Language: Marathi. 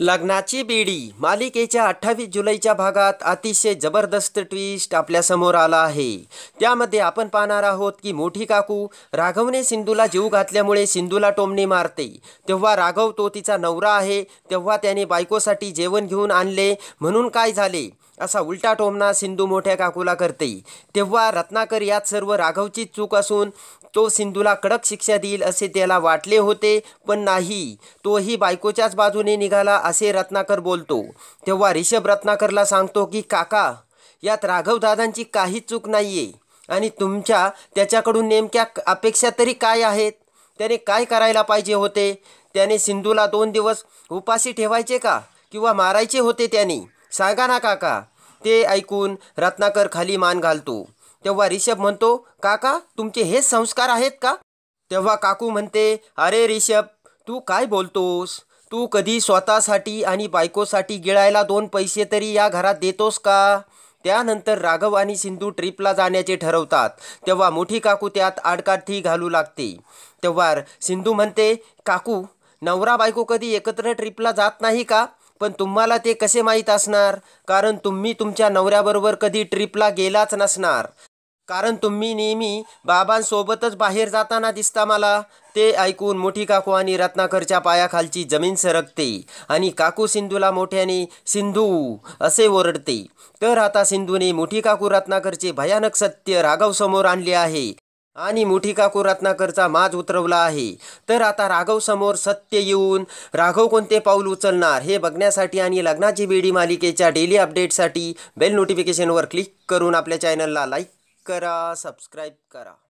लग्नाची बेडी मालिकेच्या अठ्ठावीस जुलैच्या भागात अतिशय जबरदस्त ट्विस्ट आपल्यासमोर आला आहे त्यामध्ये आपण पाहणार आहोत की मोठी काकू राघवने सिंधूला जीव घातल्यामुळे सिंधूला टोमणे मारते तेव्हा राघव तो तिचा नवरा आहे तेव्हा त्याने बायकोसाठी जेवण घेऊन आणले म्हणून काय झाले असा उलटा टोमना सिंधू मोठ्या काकूला करते तेव्हा रत्नाकर यात सर्व राघवची चूक असून तो सिंधूला कडक शिक्षा देईल असे त्याला वाटले होते पण नाही तोही बायकोच्याच बाजूने निघाला असे रत्नाकर बोलतो तेव्हा रिषभ रत्नाकरला सांगतो की काका यात राघवदादांची काहीच चूक नाही आहे आणि तुमच्या त्याच्याकडून नेमक्या अपेक्षा तरी काय आहेत त्याने काय करायला पाहिजे होते त्याने सिंधूला दोन दिवस उपाशी ठेवायचे का किंवा मारायचे होते त्याने सांगा ना काका ते ऐकून रत्नाकर खाली मान घालतो तेव्हा रिषभ म्हणतो काका तुमचे हे संस्कार आहेत का तेव्हा काकू म्हणते अरे रिषभ तू काय बोलतोस तू कधी स्वतःसाठी आणि बायकोसाठी गिळायला दोन पैसे तरी या घरात देतोस का त्यानंतर राघव आणि सिंधू ट्रिपला जाण्याचे ठरवतात तेव्हा मोठी काकू त्यात आडकाठी घालू लागते तेव्हा सिंधू म्हणते काकू नवरा बायको कधी एकत्र ट्रिपला जात नाही का पण तुम्हाला ते कसे माहीत असणार कारण तुम्ही तुमच्या नवऱ्याबरोबर कधी ट्रिपला गेलाच नसणार कारण तुम्ही नेहमी बाबांसोबतच बाहेर जाताना दिसता मला ते ऐकून मोठी काकू आणि रत्नाकरच्या पायाखालची जमीन सरकते आणि काकू सिंधूला मोठ्याने सिंधू असे ओरडते तर आता सिंधूने मोठी काकू रत्नाकरचे भयानक सत्य राघवसमोर आणले आहे आणि मोठी काकू रत्नाकरचा माज उतरवला आहे तर आता राघव समोर सत्य येऊन राघव कोणते पाऊल उचलणार हे बघण्यासाठी आणि लग्नाची बेडी मालिकेच्या डेली अपडेटसाठी बेल नोटिफिकेशनवर क्लिक करून आपल्या चॅनलला लाईक करा सबस्क्राईब करा